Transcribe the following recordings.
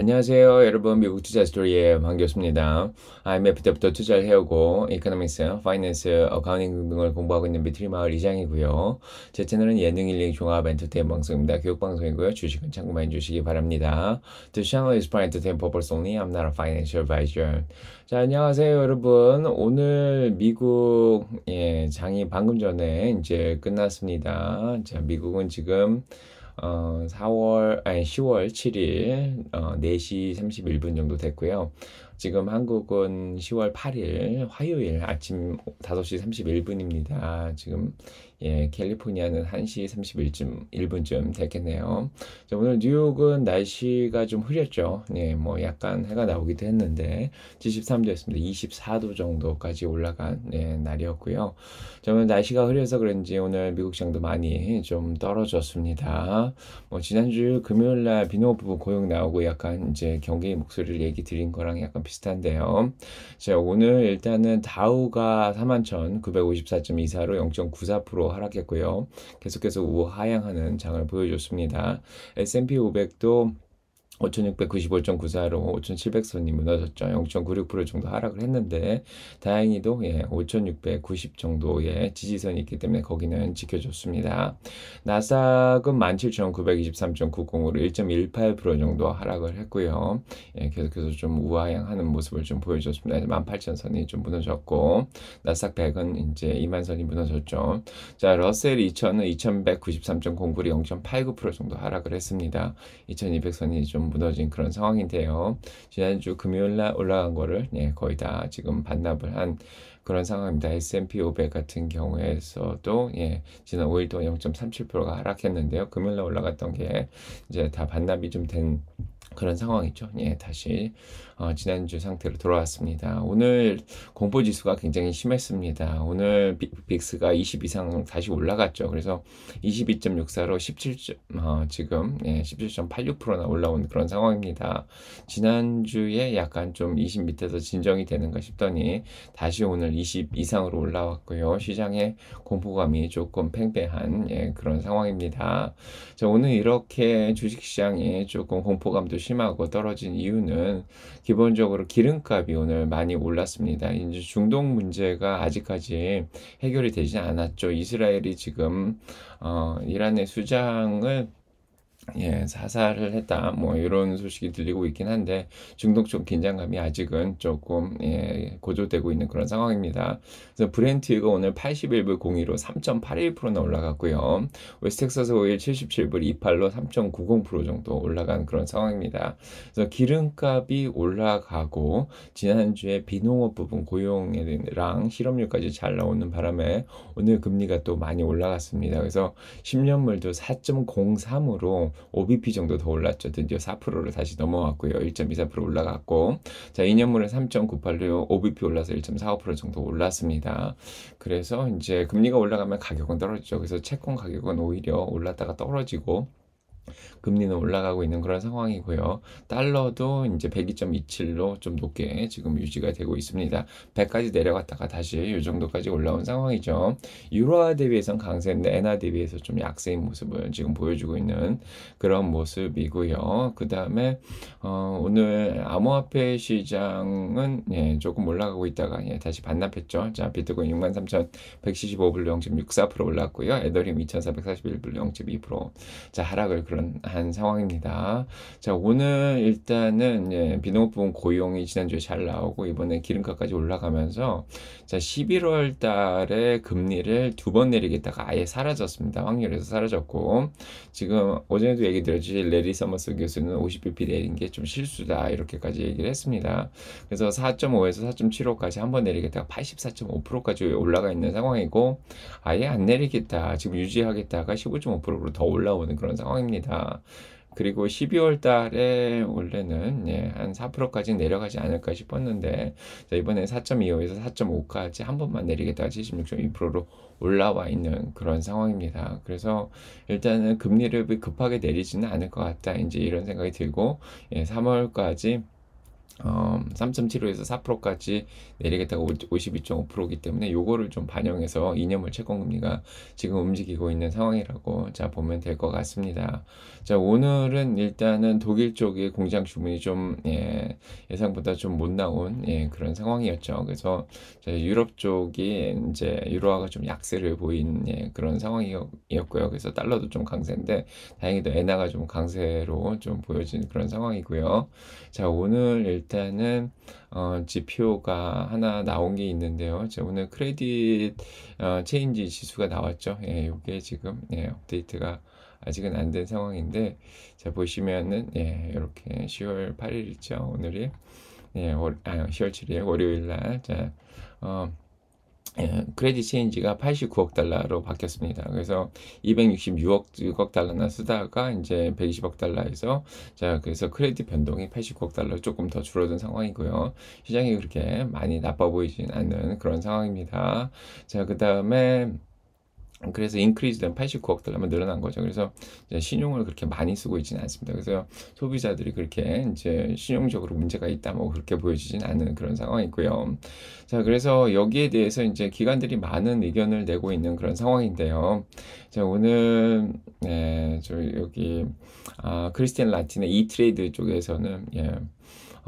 안녕하세요. 여러분 미국 투자 스토리의 반 교수입니다. IMF 때부터 투자를 해오고 이코노믹스, 파이낸스, 어카운팅 등을 공부하고 있는 미트리마을 이장이고요. 제 채널은 예능 일링 종합 엔터테인 방송입니다. 교육 방송이고요. 주식은 참고 많이 주시기 바랍니다. The channel is for entertainment purpose only. I'm not a financial advisor. 자 안녕하세요 여러분. 오늘 미국 예, 장이 방금 전에 이제 끝났습니다. 자 미국은 지금 어, 4월 아니 10월 7일 어, 4시 31분 정도 됐고요. 지금 한국은 10월 8일 화요일 아침 5시 31분입니다. 지금 예, 캘리포니아는 1시 31쯤 1분쯤 됐겠네요. 자, 오늘 뉴욕은 날씨가 좀 흐렸죠. 예, 뭐 약간 해가 나오기도 했는데 73도였습니다. 24도 정도까지 올라간 예, 날이었고요. 자, 오늘 날씨가 흐려서 그런지 오늘 미국 시장도 많이 좀 떨어졌습니다. 뭐 지난주 금요일 날 비노 부부 고용 나오고 약간 이제 경계의 목소리를 얘기 드린 거랑 약간 비슷한데요. 자, 오늘 일단은 다우가 41,954.24로 0.94% 하락했고요. 계속해서 우하향하는 장을 보여줬습니다. S&P 500도 5,695.94로 5,700선이 무너졌죠. 0.96% 정도 하락을 했는데 다행히도 예, 5,690 정도의 지지선이 있기 때문에 거기는 지켜줬습니다. 나삭은 17,923.90으로 1.18% 정도 하락을 했고요. 예, 계속해서 좀 우아향하는 모습을 좀 보여줬습니다. 18,000선이 좀 무너졌고 나삭 100은 이제 2만선이 무너졌죠. 자 러셀 2000은 2,193.09로 0.89% 정도 하락을 했습니다. 2,200선이 좀 무너진 그런 상황인데요. 지난주 금요일 날 올라간 거를 네, 거의 다 지금 반납을 한 그런 상황입니다. S&P 500 같은 경우에서도 예, 지난 5일 동안 0.37%가 하락했는데요. 금요일 날 올라갔던 게 이제 다 반납이 좀 된 그런 상황이죠. 예, 다시 어, 지난주 상태로 돌아왔습니다. 오늘 공포 지수가 굉장히 심했습니다. 오늘 빅스가 20 이상 다시 올라갔죠. 그래서 22.64로 17. 어, 지금 예, 17.86%나 올라온 그런 상황입니다. 지난주에 약간 좀 20 밑에서 진정이 되는가 싶더니 다시 오늘 20 이상으로 올라왔고요. 시장의 공포감이 조금 팽팽한 예, 그런 상황입니다. 자, 오늘 이렇게 주식시장이 조금 공포감도 심하고 떨어진 이유는 기본적으로 기름값이 오늘 많이 올랐습니다. 이제 중동 문제가 아직까지 해결이 되지 않았죠. 이스라엘이 지금 어, 이란의 수장을 예, 사살을 했다. 뭐 이런 소식이 들리고 있긴 한데 중동쪽 긴장감이 아직은 조금 예, 고조되고 있는 그런 상황입니다. 그래서 브렌트유가 오늘 81불 02로 3.81%나 올라갔고요. 웨스텍사스 오일 77불 28로 3.90% 정도 올라간 그런 상황입니다. 그래서 기름값이 올라가고 지난주에 비농업 부분 고용이랑 실업률까지 잘 나오는 바람에 오늘 금리가 또 많이 올라갔습니다. 그래서 10년물도 4.03으로 0.5bp 정도 더 올랐죠. 드디어 4%를 다시 넘어왔고요. 1.24% 올라갔고 자 2년물은 3.98로 5bp 올라서 1.45% 정도 올랐습니다. 그래서 이제 금리가 올라가면 가격은 떨어지죠. 그래서 채권 가격은 오히려 올랐다가 떨어지고 금리는 올라가고 있는 그런 상황이고요. 달러도 이제 102.27로 좀 높게 지금 유지가 되고 있습니다. 100까지 내려갔다가 다시 이 정도까지 올라온 상황이죠. 유로화 대비해선 강세인데 엔화 대비해서 좀 약세인 모습을 지금 보여주고 있는 그런 모습이고요. 그 다음에 어, 오늘 암호화폐 시장은 예, 조금 올라가고 있다가 예, 다시 반납했죠. 자 비트코인 63,175불 0.64% 올랐고요. 에더리움 2,441불 0.2%자 하락을 그런 그런 한 상황입니다. 자, 오늘 일단은 예, 비농업부분 고용이 지난주에 잘 나오고 이번에 기름값까지 올라가면서 자, 11월 달에 금리를 두 번 내리겠다가 아예 사라졌습니다. 확률에서 사라졌고 지금 어제도 얘기 드렸지 레리 서머스 교수는 50bp 내린 게 좀 실수다 이렇게까지 얘기를 했습니다. 그래서 4.5에서 4.75까지 한번 내리겠다가 84.5%까지 올라가 있는 상황이고 아예 안 내리겠다 지금 유지하겠다가 15.5%로 더 올라오는 그런 상황입니다. 있니다 그리고 12월 달에 원래는 예, 한 4%까지 내려가지 않을까 싶었는데 이번에 4.25에서 4.5까지 한 번만 내리겠다 76.2%로 올라와 있는 그런 상황입니다. 그래서 일단은 금리를 급하게 내리지는 않을 것 같다. 이제 이런 생각이 들고 예, 3월까지 어, 3.75에서 4%까지 내리겠다고 52.5%이기 때문에 요거를 좀 반영해서 이념을 채권금리가 지금 움직이고 있는 상황이라고 자 보면 될 것 같습니다. 자 오늘은 일단은 독일 쪽의 공장 주문이 좀 예, 상보다 좀 못 나온 예, 그런 상황이었죠. 그래서 유럽 쪽이 이제 유로화가 좀 약세를 보인 예, 그런 상황이었고요. 그래서 달러도 좀 강세인데 다행히도 엔화가 좀 강세로 좀 보여진 그런 상황이고요. 자 오늘 일단 일단은 어, 지표가 하나 나온 게 있는데요. 오늘 크레딧 어, 체인지 지수가 나왔죠. 예, 요게 지금 예, 업데이트가 아직은 안 된 상황인데 자 보시면은 예, 이렇게 10월 8일이죠. 오늘이 예, 월, 아, 10월 7일 월요일 날 자, 어, 예, 크레딧 체인지가 89억 달러로 바뀌었습니다. 그래서 266억 달러나 쓰다가 이제 120억 달러에서 자 그래서 크레딧 변동이 89억 달러로 조금 더 줄어든 상황이고요. 시장이 그렇게 많이 나빠 보이진 않는 그런 상황입니다. 자 그 다음에 그래서 인크리즈된 89억 달러만 늘어난 거죠. 그래서 신용을 그렇게 많이 쓰고 있지는 않습니다. 그래서 소비자들이 그렇게 이제 신용적으로 문제가 있다 뭐 그렇게 보여지진 않는 그런 상황이고요. 자, 그래서 여기에 대해서 이제 기관들이 많은 의견을 내고 있는 그런 상황인데요. 자, 오늘 예, 저 여기 아, 크리스틴 라틴의 이 e 트레이드 쪽에서는 예.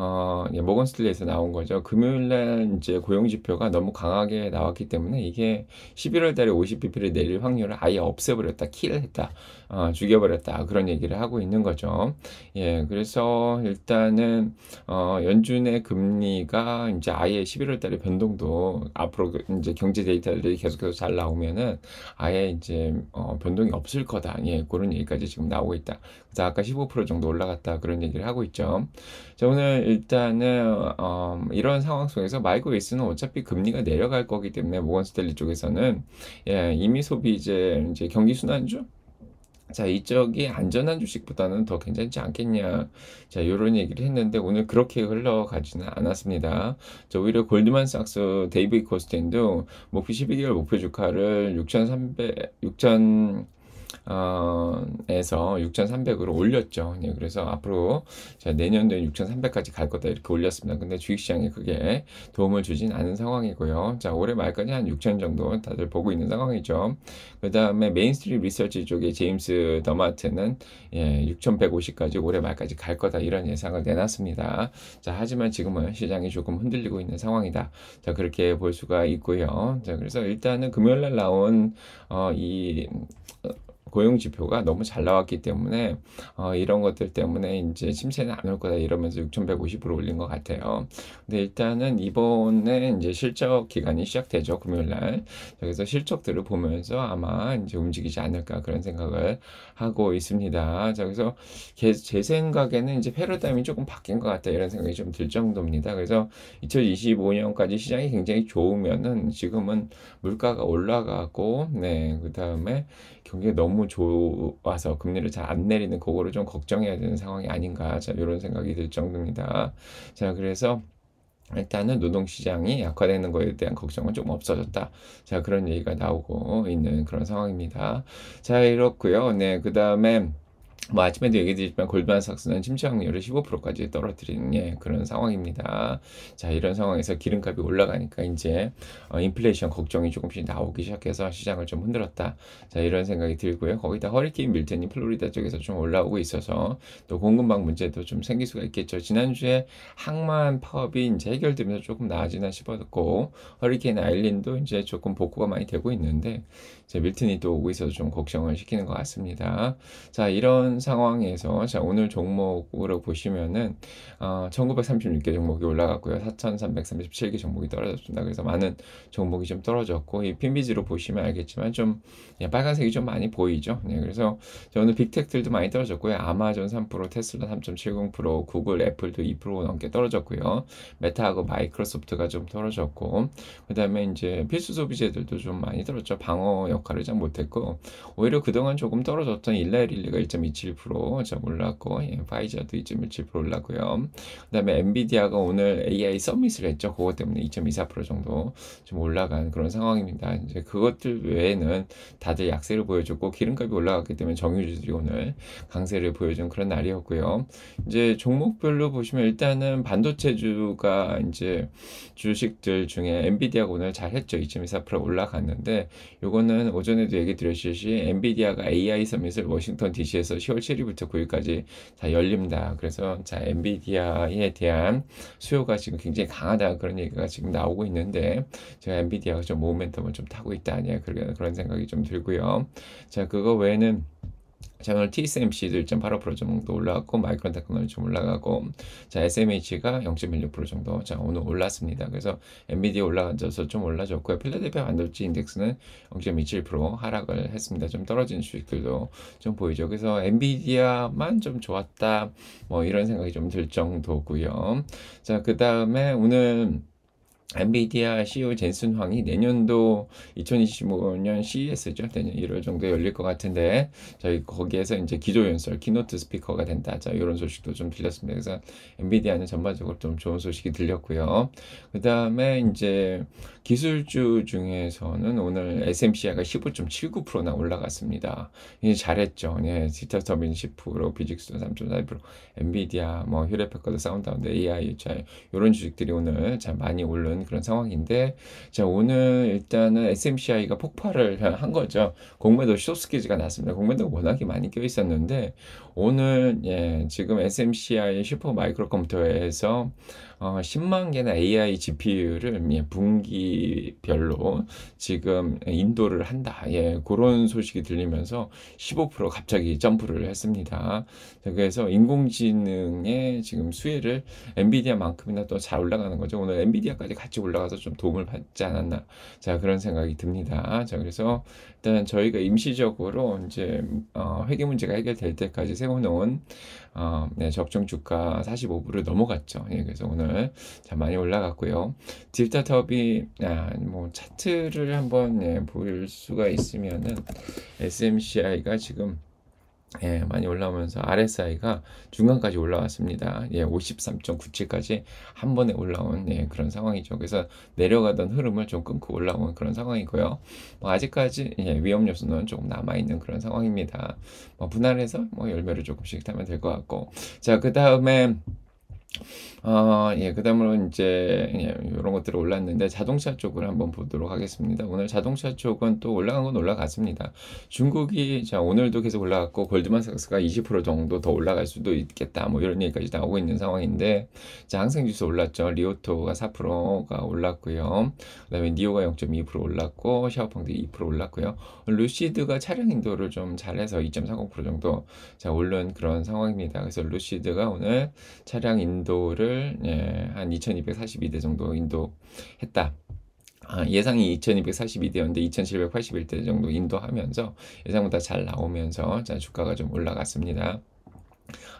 어, 예, 모건 스틸리에서 나온 거죠. 금요일 날 이제 고용 지표가 너무 강하게 나왔기 때문에 이게 11월 달에 50bp를 내릴 확률을 아예 없애버렸다, 킬을 했다, 어, 죽여버렸다 그런 얘기를 하고 있는 거죠. 예, 그래서 일단은 어, 연준의 금리가 이제 아예 11월 달에 변동도 앞으로 그 이제 경제 데이터들이 계속해서 잘 나오면은 아예 이제 어, 변동이 없을 거다. 예, 그런 얘기까지 지금 나오고 있다. 올 아까 15% 정도 올라갔다. 그런 얘기를 하고 있죠. 자, 오늘 일단은, 어, 이런 상황 속에서 마이고 웨이스는 어차피 금리가 내려갈 거기 때문에 모건 스텔리 쪽에서는, 예, 이미 소비 이제, 이제 경기순환주? 자 이쪽이 안전한 주식보다는 더 괜찮지 않겠냐 자 이런 얘기를 했는데 오늘 그렇게 흘러가지는 않았습니다 자 오히려 골드만삭스 데이비 코스텐도 목표 12개월 목표 주가를 6,300 6,000 어에서 6,300으로 올렸죠. 예, 그래서 앞으로 자, 내년도에 6,300까지 갈 거다 이렇게 올렸습니다. 근데 주식시장에 그게 도움을 주진 않은 상황이고요. 자 올해 말까지 한 6,000 정도 다들 보고 있는 상황이죠. 그 다음에 메인스트림 리서치 쪽에 제임스 더마트는 예, 6,150까지 올해 말까지 갈 거다 이런 예상을 내놨습니다. 자 하지만 지금은 시장이 조금 흔들리고 있는 상황이다. 자 그렇게 볼 수가 있고요. 자 그래서 일단은 금요일날 나온 어, 이 어, 고용 지표가 너무 잘 나왔기 때문에 어, 이런 것들 때문에 이제 침체는 안 올 거다 이러면서 6,150으로 올린 것 같아요. 근데 일단은 이번에 이제 실적 기간이 시작되죠 금요일 날. 그래서 실적들을 보면서 아마 이제 움직이지 않을까 그런 생각을 하고 있습니다. 자, 그래서 제, 제 생각에는 이제 패러다임이 조금 바뀐 것 같다 이런 생각이 좀 들 정도입니다. 그래서 2025년까지 시장이 굉장히 좋으면은 지금은 물가가 올라가고 네그 다음에 경기가 너무 너무 좋아서 금리를 잘 안 내리는 그거를 좀 걱정해야 되는 상황이 아닌가 자 이런 생각이 들 정도입니다. 자 그래서 일단은 노동시장이 약화되는 것에 대한 걱정은 좀 없어졌다. 자 그런 얘기가 나오고 있는 그런 상황입니다. 자 이렇고요. 네그 다음에 뭐 아침에도 얘기드렸지만 골드만삭스는 침착률을 15%까지 떨어뜨리는 예, 그런 상황입니다. 자 이런 상황에서 기름값이 올라가니까 이제 어, 인플레이션 걱정이 조금씩 나오기 시작해서 시장을 좀 흔들었다. 자 이런 생각이 들고요. 거기다 허리케인 밀턴이 플로리다 쪽에서 좀 올라오고 있어서 또 공급망 문제도 좀 생길 수가 있겠죠. 지난주에 항만 파업이 이제 해결되면서 조금 나아지나 싶었고 허리케인 아일린도 이제 조금 복구가 많이 되고 있는데 이제 밀턴이 또 오고 있어서 좀 걱정을 시키는 것 같습니다. 자 이런 이런 상황에서 자 오늘 종목으로 보시면은 어, 1936개 종목이 올라갔고요. 4337개 종목이 떨어졌습니다. 그래서 많은 종목이 좀 떨어졌고 이 핀비지로 보시면 알겠지만 좀 예, 빨간색이 좀 많이 보이죠. 네, 그래서 오늘 빅텍들도 많이 떨어졌고요. 아마존 3%, 테슬라 3.70%, 구글, 애플도 2% 넘게 떨어졌고요. 메타하고 마이크로소프트가 좀 떨어졌고 그다음에 이제 필수 소비재들도 좀 많이 떨어졌죠. 방어 역할을 잘 못했고 오히려 그동안 조금 떨어졌던 일라일리가 1.2 2.17% 올랐고 예, 파이자도 2 7 올랐고요. 그다음에 엔비디아가 오늘 AI 서밋을 했죠. 그것 때문에 2.24% 정도 좀 올라간 그런 상황입니다. 이제 그것들 외에는 다들 약세를 보여줬고 기름값이 올라갔기 때문에 정유주들이 오늘 강세를 보여준 그런 날이었고요. 이제 종목별로 보시면 일단은 반도체주가 이제 주식들 중에 엔비디아가 오늘 잘했죠. 2.24% 올라갔는데 요거는 오전에도 얘기 드렸듯이 엔비디아가 AI 서밋을 워싱턴 DC에서 10월 7일부터 9일까지 다 열립니다. 그래서 자 엔비디아에 대한 수요가 지금 굉장히 강하다 그런 얘기가 지금 나오고 있는데 제가 엔비디아가 좀 모멘텀을 좀 타고 있다 아니야 그런 그런 생각이 좀 들고요. 자 그거 외에는 장을 TSMC도 1.85% 정도 올라갔고 마이크론 테크놀로좀 올라가고 자 SMH가 0.16% 정도 자 오늘 올랐습니다. 그래서 엔비디아 올라가서 좀 올라졌고요. 필라델피아 반도체 인덱스는 0.27% 하락을 했습니다. 좀 떨어진 주식들도 좀 보이죠. 그래서 엔비디아만 좀 좋았다 뭐 이런 생각이 좀 들 정도고요. 자그 다음에 오늘 엔비디아 CEO 젠슨 황이 내년도 2025년 CES죠. 내년 1월 정도에 열릴 것 같은데 저희 거기에서 이제 기조연설, 키노트 스피커가 된다. 자, 이런 소식도 좀 들렸습니다. 그래서 엔비디아는 전반적으로 좀 좋은 소식이 들렸고요. 그 다음에 이제 기술주 중에서는 오늘 SMCI가 15.79%나 올라갔습니다. 이제 잘했죠. 예, 디터터빈 10%, 비직스톤 3.4%, 엔비디아, 뭐 휴레페커드, 사운드운드, AI, 유 이런 주식들이 오늘 잘 많이 오른 있는 그런 상황인데 자 오늘 일단은 SMCI가 폭발을 한 거죠. 공매도 숏스키지가 났습니다. 공매도 워낙에 많이 껴 있었는데 오늘 예, 지금 SMCI 슈퍼마이크로 컴퓨터에서 어, 10만 개나 AI GPU를 예, 분기별로 지금 인도를 한다. 예, 그런 소식이 들리면서 15% 갑자기 점프를 했습니다. 그래서 인공지능의 지금 수혜를 엔비디아만큼이나 또 잘 올라가는 거죠. 오늘 엔비디아까지 같이 올라가서 좀 도움을 받지 않았나. 자, 그런 생각이 듭니다. 자, 그래서 일단 저희가 임시적으로 이제 어, 회계 문제가 해결될 때까지 세워놓은 어, 네, 적정 주가 45불을 넘어갔죠. 예, 그래서 오늘 자 많이 올라갔고요. 딥타트이 아, 뭐 차트를 한번 예, 볼 수가 있으면은 SMCI가 지금 예, 많이 올라오면서 RSI가 중간까지 올라왔습니다. 예, 53.97까지 한 번에 올라온 예, 그런 상황이죠. 그래서 내려가던 흐름을 좀 끊고 그 올라온 그런 상황이고요. 뭐 아직까지 예, 위험 요소는 조금 남아 있는 그런 상황입니다. 뭐 분할해서 뭐 열매를 조금씩 타면 될 것 같고, 자그 다음에 어, 예, 그 다음으로 이제, 예, 이런 것들이 올랐는데 자동차 쪽을 한번 보도록 하겠습니다. 오늘 자동차 쪽은 또 올라간 건 올라갔습니다. 중국이, 자, 오늘도 계속 올라갔고, 골드만삭스가 20% 정도 더 올라갈 수도 있겠다. 뭐 이런 얘기까지 나오고 있는 상황인데, 자, 항생 지수 올랐죠. 리오토가 4%가 올랐고요. 그 다음에 니오가 0.2% 올랐고, 샤오팡도2% 올랐고요. 루시드가 차량 인도를 좀 잘해서 2.30% 정도, 자, 오른 그런 상황입니다. 그래서 루시드가 오늘 차량 인도 인도를 예, 한 2242대 정도 인도했다. 아, 예상이 2242대였는데 2781대 정도 인도하면서 예상보다 잘 나오면서 자, 주가가 좀 올라갔습니다.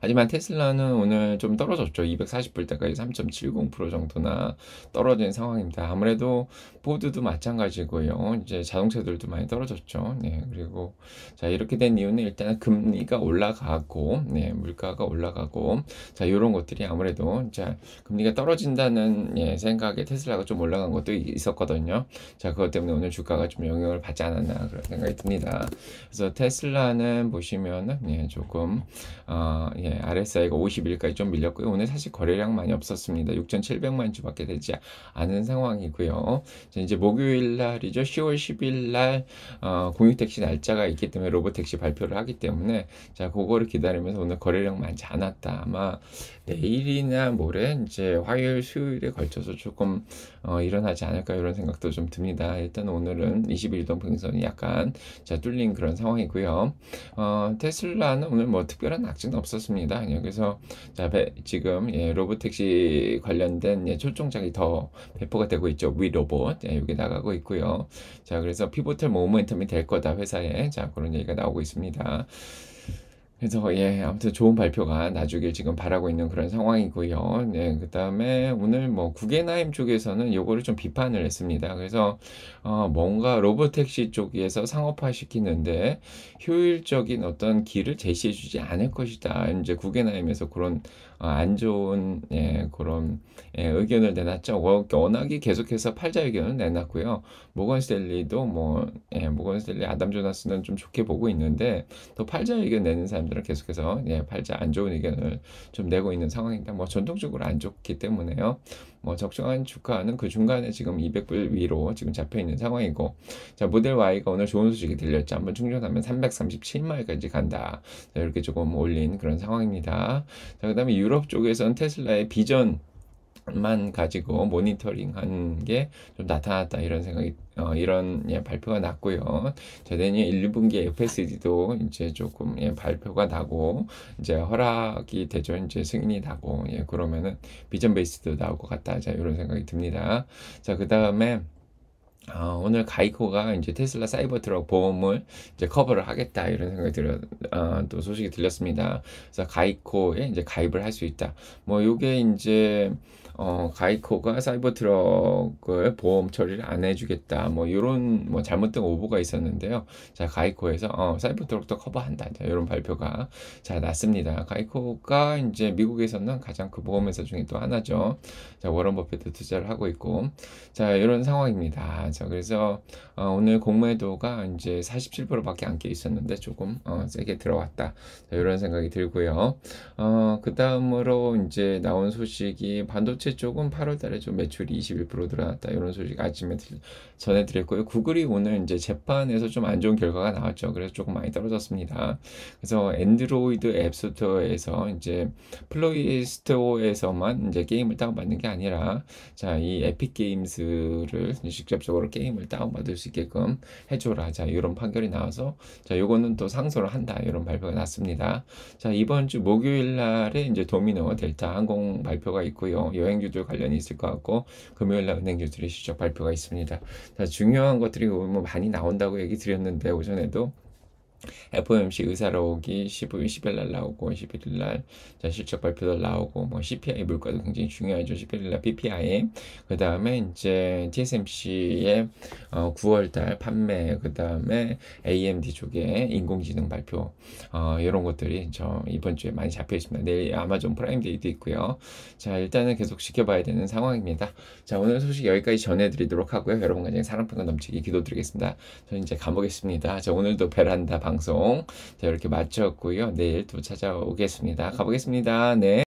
하지만 테슬라는 오늘 좀 떨어졌죠. 240불대까지 3.70% 정도나 떨어진 상황입니다. 아무래도 보드도 마찬가지고요. 이제 자동차들도 많이 떨어졌죠. 네. 그리고 자, 이렇게 된 이유는 일단 금리가 올라가고 네, 물가가 올라가고 자, 요런 것들이 아무래도 자, 금리가 떨어진다는 예, 생각에 테슬라가 좀 올라간 것도 있었거든요. 자, 그것 때문에 오늘 주가가 좀 영향을 받지 않았나 그런 생각이 듭니다. 그래서 테슬라는 보시면은 예, 조금 어, 어, 예, RSI가 5일까지좀 밀렸고요. 오늘 사실 거래량 많이 없었습니다. 6,700만 주밖에 되지 않은 상황이고요. 자, 이제 목요일 날이죠. 10월 10일 날 어, 공유택시 날짜가 있기 때문에 로봇택시 발표를 하기 때문에 자, 그거를 기다리면서 오늘 거래량 많지 않았다. 아마 내일이나 모레 이제 화요일 수요일에 걸쳐서 조금 어, 일어나지 않을까 이런 생각도 좀 듭니다. 일단 오늘은 21동 등선이 약간 자 뚫린 그런 상황이고요. 어, 테슬라는 오늘 뭐 특별한 악재는 없었습니다. 여기서 자 배, 지금 예, 로보택시 관련된 예, 초종작이 더 배포가 되고 있죠. 위 로봇 예, 여기 나가고 있고요. 자 그래서 피보텔 모멘텀이 될 거다 회사에 자 그런 얘기가 나오고 있습니다. 그래서 뭐, 예 아무튼 좋은 발표가 나주길 지금 바라고 있는 그런 상황이고요. 네 그다음에 오늘 뭐 구겐하임 쪽에서는 요거를 좀 비판을 했습니다. 그래서 어, 뭔가 로봇택시 쪽에서 상업화시키는데 효율적인 어떤 길을 제시해주지 않을 것이다. 이제 구겐하임에서 그런 어, 안 좋은 예, 그런 예, 의견을 내놨죠. 워낙이 계속해서 팔자 의견을 내놨고요. 모건 스텔리도 뭐 예, 모건 스텔리 아담 조나스는 좀 좋게 보고 있는데 또 팔자 의견 내는 사람들은 계속해서 예, 팔자 안 좋은 의견을 좀 내고 있는 상황인데 뭐 전통적으로 안 좋기 때문에요. 뭐 적정한 주가는 그 중간에 지금 200불 위로 지금 잡혀 있는 상황이고 자 모델 Y가 오늘 좋은 소식이 들렸죠. 한번 충전하면 337마일까지 간다. 자, 이렇게 조금 올린 그런 상황입니다. 자 그다음에 유럽 쪽에선 테슬라의 비전 만 가지고 모니터링한 게좀 나타났다 이런 생각이 어, 이런 예, 발표가 났고요. 자대니 1분기 FSD도 이제 조금 예, 발표가 나고 이제 허락이 되죠. 이제 승인이 나고 예, 그러면은 비전 베이스도 나올 것 같다. 자 이런 생각이 듭니다. 자그 다음에 어, 아, 오늘 가이코가 이제 테슬라 사이버 트럭 보험을 이제 커버를 하겠다 이런 생각이 들어 어, 또 소식이 들렸습니다. 그래서 가이코에 이제 가입을 할 수 있다. 뭐 요게 이제 어, 가이코가 사이버 트럭을 보험 처리를 안 해주겠다. 뭐, 요런, 뭐, 잘못된 오보가 있었는데요. 자, 가이코에서, 어, 사이버 트럭도 커버한다. 자, 요런 발표가, 자, 났습니다. 가이코가 이제 미국에서는 가장 그 보험회사 중에 또 하나죠. 자, 워런 버핏도 투자를 하고 있고. 자, 요런 상황입니다. 자, 그래서, 어, 오늘 공매도가 이제 47% 밖에 안 깨 있었는데 조금, 어, 세게 들어왔다. 자, 요런 생각이 들고요. 어, 그 다음으로 이제 나온 소식이 반도체 반도체 쪽은 8월 달에 좀 매출이 21% 늘어났다. 이런 소식 아침에 들, 전해드렸고요. 구글이 오늘 이제 재판에서 좀 안 좋은 결과가 나왔죠. 그래서 조금 많이 떨어졌습니다. 그래서 앤드로이드 앱 스토어에서 이제 플로이 스토어에서만 이제 게임을 다운받는 게 아니라 자, 이 에픽 게임스를 직접적으로 게임을 다운받을 수 있게끔 해줘라. 자, 이런 판결이 나와서 자, 요거는 또 상소를 한다. 이런 발표가 났습니다. 자, 이번 주 목요일 날에 이제 도미노 델타 항공 발표가 있고요. 여행 은행주들 관련이 있을 것 같고 금요일 날 은행주들의 실적 발표가 있습니다. 중요한 것들이 오늘 뭐 많이 나온다고 얘기 드렸는데 오전에도 FOMC 의사 록이 15, 일1 0일날 나오고 11일 날 실적 발표도 나오고 뭐 CPI 물가도 굉장히 중요하죠. 11일 날 PPI 그 다음에 이제 TSMC의 어, 9월 달 판매 그 다음에 AMD 쪽에 인공지능 발표 어, 이런 것들이 저 이번 주에 많이 잡혀 있습니다. 내일 아마존 프라임데이도 있고요. 자 일단은 계속 지켜봐야 되는 상황입니다. 자 오늘 소식 여기까지 전해드리도록 하고요. 여러분과 사랑평가 넘치기 기도드리겠습니다. 저는 이제 가보겠습니다. 자 오늘도 베란다 방 방송 자, 이렇게 마쳤고요. 내일 또 찾아오겠습니다. 가보겠습니다. 네.